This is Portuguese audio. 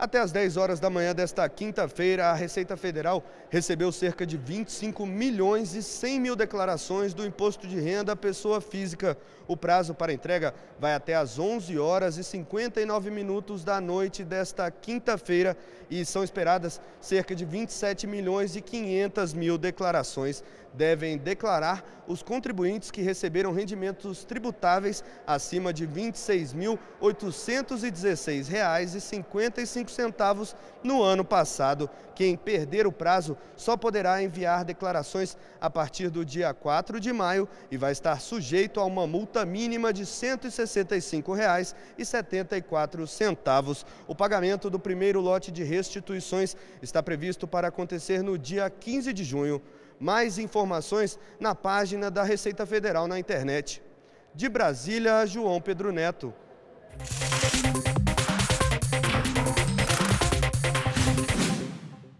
Até às 10 horas da manhã desta quinta-feira, a Receita Federal recebeu cerca de 25 milhões e 100 mil declarações do imposto de renda à pessoa física. O prazo para entrega vai até às 11 horas e 59 minutos da noite desta quinta-feira e são esperadas cerca de 27 milhões e 500 mil declarações. Devem declarar os contribuintes que receberam rendimentos tributáveis acima de R$ 26.816,55 centavos no ano passado. Quem perder o prazo só poderá enviar declarações a partir do dia 4 de maio e vai estar sujeito a uma multa mínima de R$ 165,74. O pagamento do primeiro lote de restituições está previsto para acontecer no dia 15 de junho. Mais informações na página da Receita Federal na internet. De Brasília, João Pedro Neto.